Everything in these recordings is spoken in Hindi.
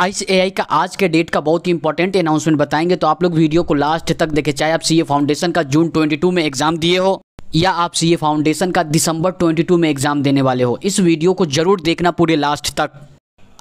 आईस ए का आज के डेट का बहुत ही इंपॉर्टेंट अनाउंसमेंट बताएंगे तो आप लोग वीडियो को लास्ट तक देखें चाहे आप सीए फाउंडेशन का जून ट्वेंटी में एग्जाम दिए हो या आप सी फाउंडेशन का दिसंबर 22 में एग्जाम देने वाले हो इस वीडियो को जरूर देखना पूरे लास्ट तक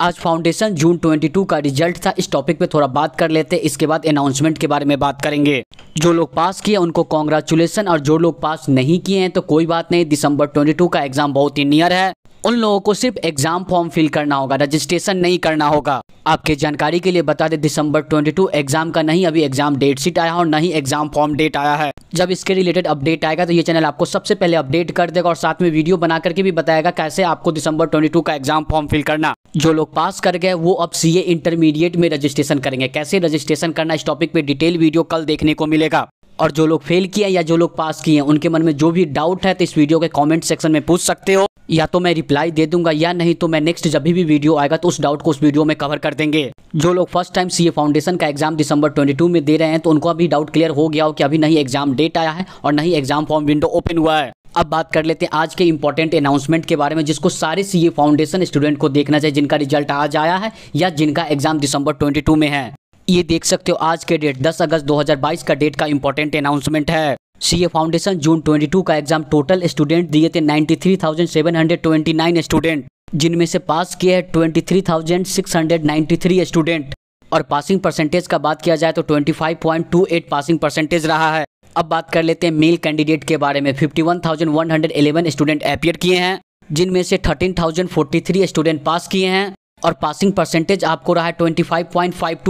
आज फाउंडेशन जून 22 का रिजल्ट था इस टॉपिक पे थोड़ा बात कर लेते इसके बाद अनाउंसमेंट के बारे में बात करेंगे जो लोग पास किए उनको कॉन्ग्रेचुलेसन और जो लोग पास नहीं किए हैं तो कोई बात नहीं दिसंबर 22 का एग्जाम बहुत ही नियर है उन लोगों को सिर्फ एग्जाम फॉर्म फिल करना होगा रजिस्ट्रेशन नहीं करना होगा आपके जानकारी के लिए बता दें दिसंबर 22 एग्जाम का नहीं अभी एग्जाम डेट शीट आया और नहीं एग्जाम फॉर्म डेट आया है जब इसके रिलेटेड अपडेट आएगा तो ये चैनल आपको सबसे पहले अपडेट कर देगा और साथ में वीडियो बना करके भी बताएगा कैसे आपको दिसंबर 22 का एग्जाम फॉर्म फिल करना जो लोग पास कर गए वो अब सीए इंटरमीडिएट में रजिस्ट्रेशन करेंगे कैसे रजिस्ट्रेशन करना इस टॉपिक पे डिटेल वीडियो कल देखने को मिलेगा और जो लोग फेल किए या जो लोग पास किए उनके मन में जो भी डाउट है तो इस वीडियो के कमेंट सेक्शन में पूछ सकते हो या तो मैं रिप्लाई दे दूंगा या नहीं तो मैं नेक्स्ट जब भी वीडियो आएगा तो उस डाउट को उस वीडियो में कवर कर देंगे जो लोग फर्स्ट टाइम सीए फाउंडेशन का एग्जाम दिसंबर 22 में दे रहे हैं तो उनको अभी डाउट क्लियर हो गया हो कि अभी नहीं एग्जाम डेट आया है और नहीं एग्जाम फॉर्म विंडो ओपन हुआ है अब बात कर लेते हैं आज के इंपॉर्टेंट अनाउंसमेंट के बारे में जिसको सारे सीए फाउंडेशन स्टूडेंट को देखना चाहिए जिनका रिजल्ट आज आया है या जिनका एग्जाम दिसंबर ट्वेंटी में है ये देख सकते हो आज के डेट दस अगस्त दो का डेट का इंपॉर्टेंट अनाउंसमेंट है सीए फाउंडेशन जून 22 का एग्जाम टोटल स्टूडेंट दिए थे 93,729 स्टूडेंट जिनमें से पास किए हैं 23,693 स्टूडेंट और पासिंग परसेंटेज का बात किया जाए तो 25.28 पासिंग परसेंटेज रहा है अब बात कर लेते हैं मेल कैंडिडेट के बारे में 51,111 स्टूडेंट अपियर किए हैं जिनमें से 13,043 स्टूडेंट पास किए हैं और पासिंग परसेंटेज आपको रहा है ट्वेंटी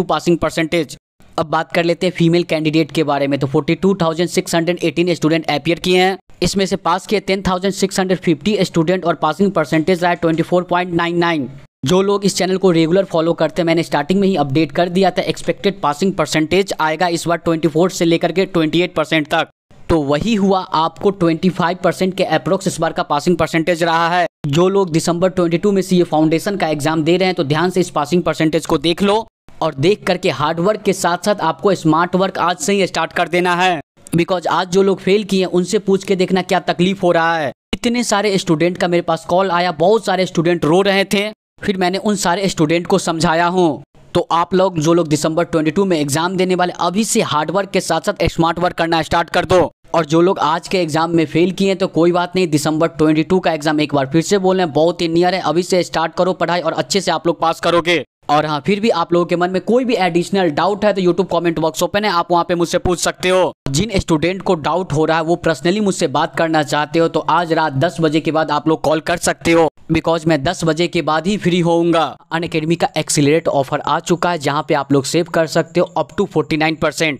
पासिंग परसेंटेज अब बात कर लेते हैं फीमेल कैंडिडेट के बारे में तो 42,618 स्टूडेंट अपियर किए हैं इसमें से पास किए 10,650 स्टूडेंट और पासिंग परसेंटेज रहा 24.99 जो लोग इस चैनल को रेगुलर फॉलो करते हैं मैंने स्टार्टिंग में ही अपडेट कर दिया था एक्सपेक्टेड पासिंग परसेंटेज आएगा इस बार फोर से लेकर के 28 परसेंट तक तो वही हुआ आपको 25 परसेंट के अप्रोक्स इस बार का पासिंग परसेंटेज रहा है जो लोग दिसंबर 22 में सी फाउंडेशन का एग्जाम दे रहे हैं तो ध्यान से इस पासिंग परसेंटेज को देख लो और देख करके हार्डवर्क के साथ साथ आपको स्मार्ट वर्क आज से ही स्टार्ट कर देना है बिकॉज आज जो लोग फेल किए हैं उनसे पूछ के देखना क्या तकलीफ हो रहा है इतने सारे स्टूडेंट का मेरे पास कॉल आया बहुत सारे स्टूडेंट रो रहे थे फिर मैंने उन सारे स्टूडेंट को समझाया हूँ तो आप लोग जो लोग दिसंबर 22 में एग्जाम देने वाले अभी से हार्डवर्क के साथ साथ स्मार्ट वर्क करना स्टार्ट कर दो और जो लोग आज के एग्जाम में फेल किए हैं तो कोई बात नहीं दिसंबर 22 का एग्जाम एक बार फिर से बोल रहे हैं बहुत ही नियर है अभी से स्टार्ट करो पढ़ाई और अच्छे से आप लोग पास करोगे और हाँ फिर भी आप लोगों के मन में कोई भी एडिशनल डाउट है तो यूट्यूब कॉमेंट बॉक्स ओपन है आप वहाँ पे मुझसे पूछ सकते हो जिन स्टूडेंट को डाउट हो रहा है वो पर्सनली मुझसे बात करना चाहते हो तो आज रात दस बजे के बाद आप लोग कॉल कर सकते हो बिकॉज मैं 10 बजे के बाद ही फ्री होऊंगा अन अकेडमी का एक्सिलेट ऑफर आ चुका है जहाँ पे आप लोग सेव कर सकते हो अप टू 49 परसेंट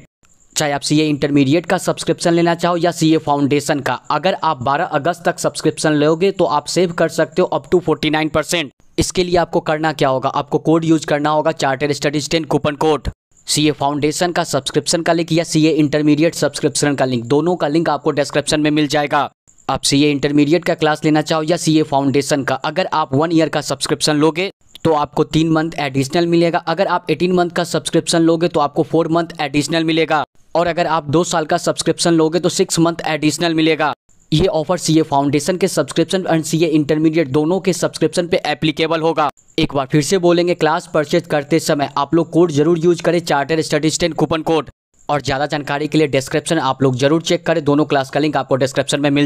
चाहे आप सी ए इंटरमीडिएट का सब्सक्रिप्शन लेना चाहो या सी ए फाउंडेशन का अगर आप 12 अगस्त तक सब्सक्रिप्शन लोगे तो आप सेव कर सकते हो अप टू 49 परसेंट इसके लिए आपको करना क्या होगा आपको कोड यूज करना होगा chartered studies ten coupon code C A foundation का सब्सक्रिप्शन का लिंक या सी ए इंटरमीडिएट सब्सक्रिप्शन का लिंक दोनों का लिंक आपको डिस्क्रिप्शन में मिल जाएगा आप सी ए इंटरमीडिएट का क्लास लेना चाहो या सी ए फाउंडेशन का अगर आप वन ईयर का सब्सक्रिप्शन लोगे तो आपको तीन मंथ एडिशनल मिलेगा अगर आप एटीन मंथ का सब्सक्रिप्शन लोगे तो आपको फोर मंथ एडिशनल मिलेगा और अगर आप दो साल का सब्सक्रिप्शन लोगे तो सिक्स मंथ एडिशनल मिलेगा ये ऑफर सीए फाउंडेशन के सब्सक्रिप्शन एंड सीए इंटरमीडिएट दोनों के सब्सक्रिप्शन पे एप्लीकेबल होगा एक बार फिर से बोलेंगे क्लास परचेज करते समय आप लोग कोड जरूर यूज करें चार्टर स्टडीज कूपन कोड और ज़्यादा जानकारी के लिए डिस्क्रिप्शन आप लोग जरूर चेक करें दोनों क्लास का लिंक आपको डिस्क्रिप्शन में मिल जाए